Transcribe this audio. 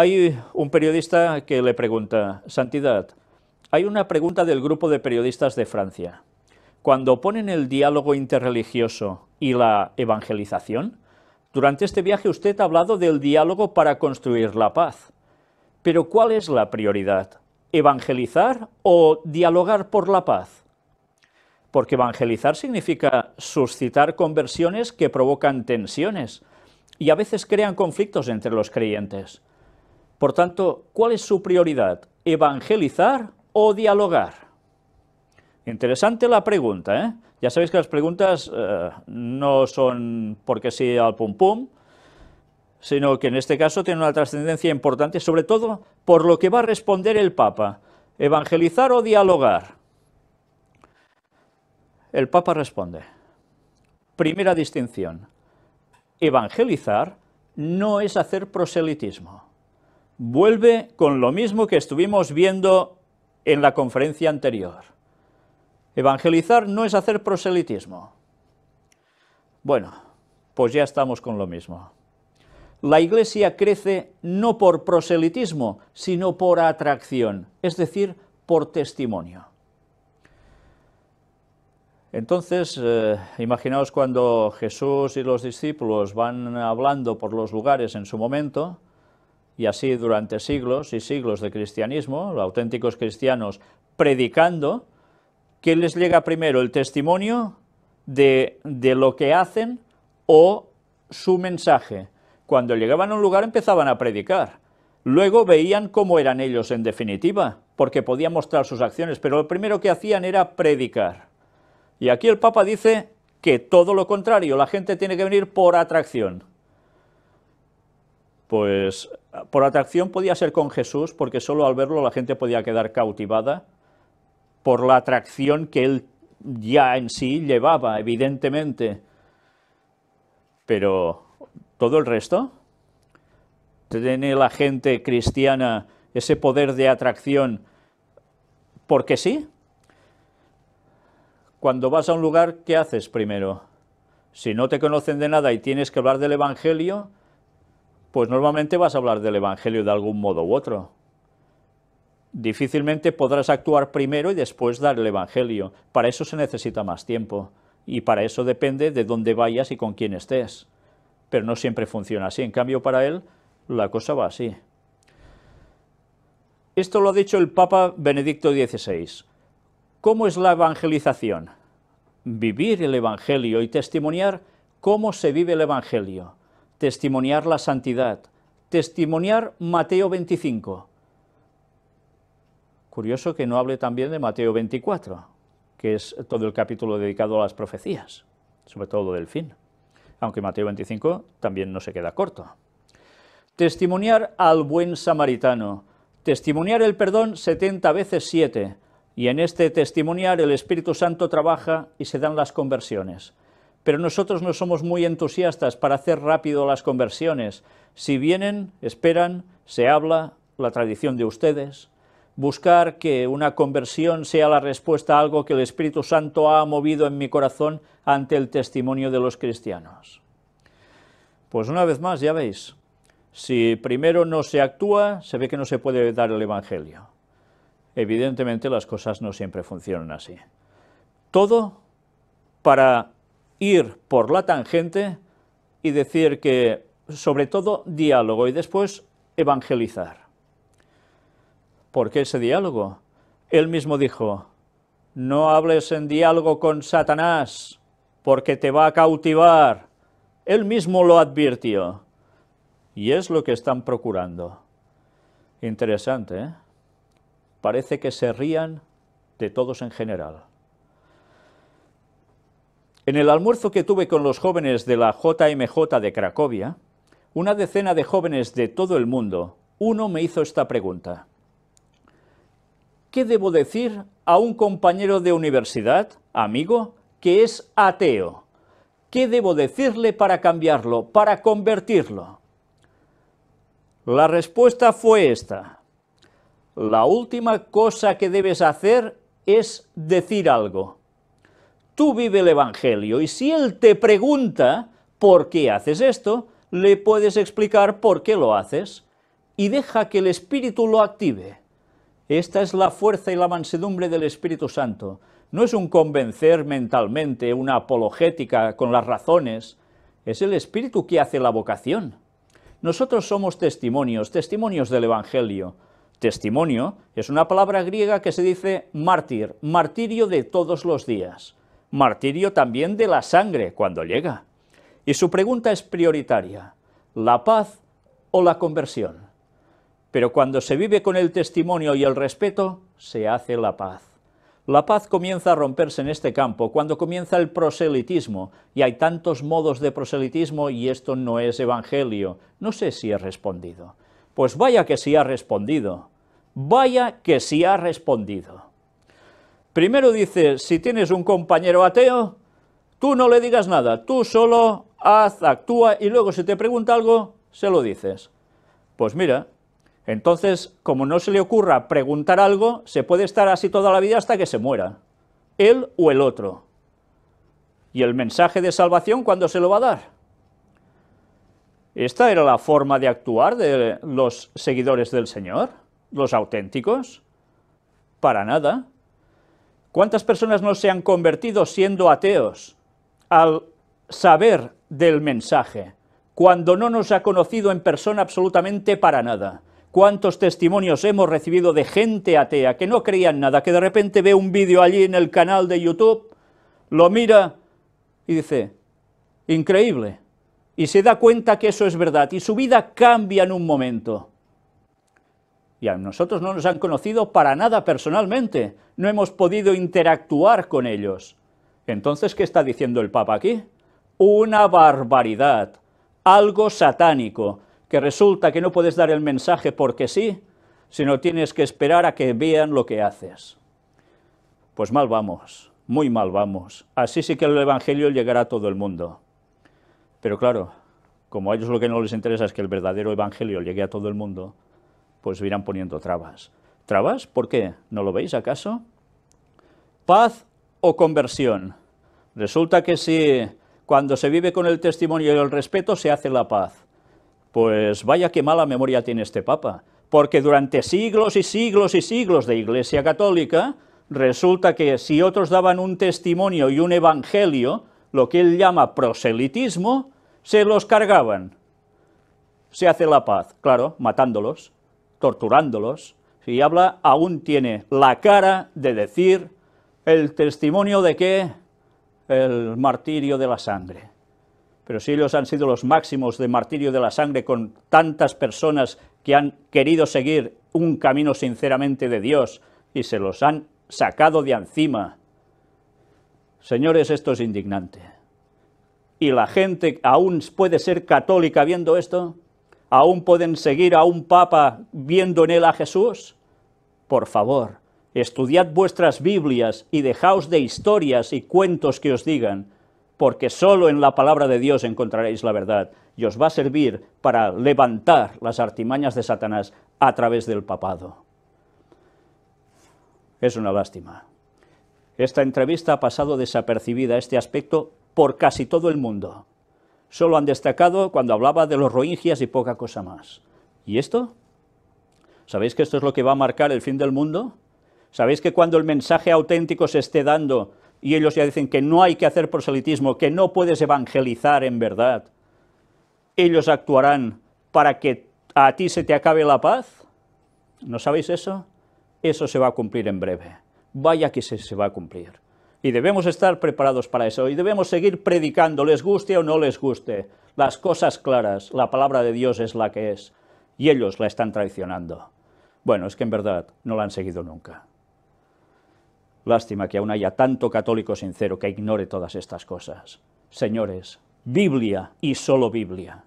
Hay un periodista que le pregunta, Santidad, hay una pregunta del grupo de periodistas de Francia. Cuando ponen el diálogo interreligioso y la evangelización, durante este viaje usted ha hablado del diálogo para construir la paz. Pero ¿cuál es la prioridad? ¿Evangelizar o dialogar por la paz? Porque evangelizar significa suscitar conversiones que provocan tensiones y a veces crean conflictos entre los creyentes. Por tanto, ¿cuál es su prioridad? ¿Evangelizar o dialogar? Interesante la pregunta, ¿eh? Ya sabéis que las preguntas eh, no son porque sí al pum pum, sino que en este caso tiene una trascendencia importante, sobre todo por lo que va a responder el Papa, evangelizar o dialogar. El Papa responde, primera distinción, evangelizar no es hacer proselitismo vuelve con lo mismo que estuvimos viendo en la conferencia anterior. Evangelizar no es hacer proselitismo. Bueno, pues ya estamos con lo mismo. La iglesia crece no por proselitismo, sino por atracción, es decir, por testimonio. Entonces, eh, imaginaos cuando Jesús y los discípulos van hablando por los lugares en su momento, y así durante siglos y siglos de cristianismo, los auténticos cristianos predicando, ¿qué les llega primero? ¿El testimonio de, de lo que hacen o su mensaje? Cuando llegaban a un lugar empezaban a predicar. Luego veían cómo eran ellos en definitiva, porque podían mostrar sus acciones, pero lo primero que hacían era predicar. Y aquí el Papa dice que todo lo contrario, la gente tiene que venir por atracción pues por atracción podía ser con Jesús, porque solo al verlo la gente podía quedar cautivada por la atracción que él ya en sí llevaba, evidentemente. Pero todo el resto, tiene la gente cristiana ese poder de atracción porque sí. Cuando vas a un lugar, ¿qué haces primero? Si no te conocen de nada y tienes que hablar del Evangelio, pues normalmente vas a hablar del Evangelio de algún modo u otro. Difícilmente podrás actuar primero y después dar el Evangelio. Para eso se necesita más tiempo y para eso depende de dónde vayas y con quién estés. Pero no siempre funciona así. En cambio, para él, la cosa va así. Esto lo ha dicho el Papa Benedicto XVI. ¿Cómo es la evangelización? Vivir el Evangelio y testimoniar cómo se vive el Evangelio testimoniar la santidad, testimoniar Mateo 25. Curioso que no hable también de Mateo 24, que es todo el capítulo dedicado a las profecías, sobre todo del fin, aunque Mateo 25 también no se queda corto. Testimoniar al buen samaritano, testimoniar el perdón 70 veces 7, y en este testimoniar el Espíritu Santo trabaja y se dan las conversiones pero nosotros no somos muy entusiastas para hacer rápido las conversiones. Si vienen, esperan, se habla, la tradición de ustedes, buscar que una conversión sea la respuesta a algo que el Espíritu Santo ha movido en mi corazón ante el testimonio de los cristianos. Pues una vez más, ya veis, si primero no se actúa, se ve que no se puede dar el Evangelio. Evidentemente las cosas no siempre funcionan así. Todo para ir por la tangente y decir que, sobre todo, diálogo y después evangelizar. ¿Por qué ese diálogo? Él mismo dijo, no hables en diálogo con Satanás, porque te va a cautivar. Él mismo lo advirtió. Y es lo que están procurando. Interesante, ¿eh? Parece que se rían de todos en general. En el almuerzo que tuve con los jóvenes de la JMJ de Cracovia, una decena de jóvenes de todo el mundo, uno me hizo esta pregunta. ¿Qué debo decir a un compañero de universidad, amigo, que es ateo? ¿Qué debo decirle para cambiarlo, para convertirlo? La respuesta fue esta. La última cosa que debes hacer es decir algo tú vive el Evangelio. Y si Él te pregunta por qué haces esto, le puedes explicar por qué lo haces y deja que el Espíritu lo active. Esta es la fuerza y la mansedumbre del Espíritu Santo. No es un convencer mentalmente, una apologética con las razones. Es el Espíritu que hace la vocación. Nosotros somos testimonios, testimonios del Evangelio. Testimonio es una palabra griega que se dice mártir, martirio de todos los días martirio también de la sangre cuando llega. Y su pregunta es prioritaria, ¿la paz o la conversión? Pero cuando se vive con el testimonio y el respeto, se hace la paz. La paz comienza a romperse en este campo cuando comienza el proselitismo, y hay tantos modos de proselitismo y esto no es evangelio. No sé si he respondido. Pues vaya que sí ha respondido. Vaya que sí ha respondido. Primero dice, si tienes un compañero ateo, tú no le digas nada, tú solo haz, actúa y luego si te pregunta algo, se lo dices. Pues mira, entonces, como no se le ocurra preguntar algo, se puede estar así toda la vida hasta que se muera, él o el otro. ¿Y el mensaje de salvación cuándo se lo va a dar? Esta era la forma de actuar de los seguidores del Señor, los auténticos. Para nada. ¿Cuántas personas no se han convertido siendo ateos al saber del mensaje, cuando no nos ha conocido en persona absolutamente para nada? ¿Cuántos testimonios hemos recibido de gente atea que no creía en nada, que de repente ve un vídeo allí en el canal de YouTube, lo mira y dice, increíble, y se da cuenta que eso es verdad, y su vida cambia en un momento? Y a nosotros no nos han conocido para nada personalmente, no hemos podido interactuar con ellos. Entonces, ¿qué está diciendo el Papa aquí? Una barbaridad, algo satánico, que resulta que no puedes dar el mensaje porque sí, sino tienes que esperar a que vean lo que haces. Pues mal vamos, muy mal vamos. Así sí que el Evangelio llegará a todo el mundo. Pero claro, como a ellos lo que no les interesa es que el verdadero Evangelio llegue a todo el mundo, pues irán poniendo trabas. ¿Trabas? ¿Por qué? ¿No lo veis acaso? Paz o conversión. Resulta que si cuando se vive con el testimonio y el respeto se hace la paz. Pues vaya qué mala memoria tiene este Papa, porque durante siglos y siglos y siglos de Iglesia Católica, resulta que si otros daban un testimonio y un evangelio, lo que él llama proselitismo, se los cargaban. Se hace la paz, claro, matándolos torturándolos, si habla, aún tiene la cara de decir el testimonio de que el martirio de la sangre. Pero si ellos han sido los máximos de martirio de la sangre con tantas personas que han querido seguir un camino sinceramente de Dios y se los han sacado de encima. Señores, esto es indignante. ¿Y la gente aún puede ser católica viendo esto? aún pueden seguir a un papa viendo en él a Jesús? Por favor, estudiad vuestras Biblias y dejaos de historias y cuentos que os digan, porque solo en la palabra de Dios encontraréis la verdad y os va a servir para levantar las artimañas de Satanás a través del papado. Es una lástima. Esta entrevista ha pasado desapercibida este aspecto por casi todo el mundo solo han destacado cuando hablaba de los rohingyas y poca cosa más. ¿Y esto? ¿Sabéis que esto es lo que va a marcar el fin del mundo? ¿Sabéis que cuando el mensaje auténtico se esté dando y ellos ya dicen que no hay que hacer proselitismo, que no puedes evangelizar en verdad, ellos actuarán para que a ti se te acabe la paz? ¿No sabéis eso? Eso se va a cumplir en breve. Vaya que se, se va a cumplir. Y debemos estar preparados para eso. Y debemos seguir predicando, les guste o no les guste. Las cosas claras, la palabra de Dios es la que es. Y ellos la están traicionando. Bueno, es que en verdad no la han seguido nunca. Lástima que aún haya tanto católico sincero que ignore todas estas cosas. Señores, Biblia y solo Biblia.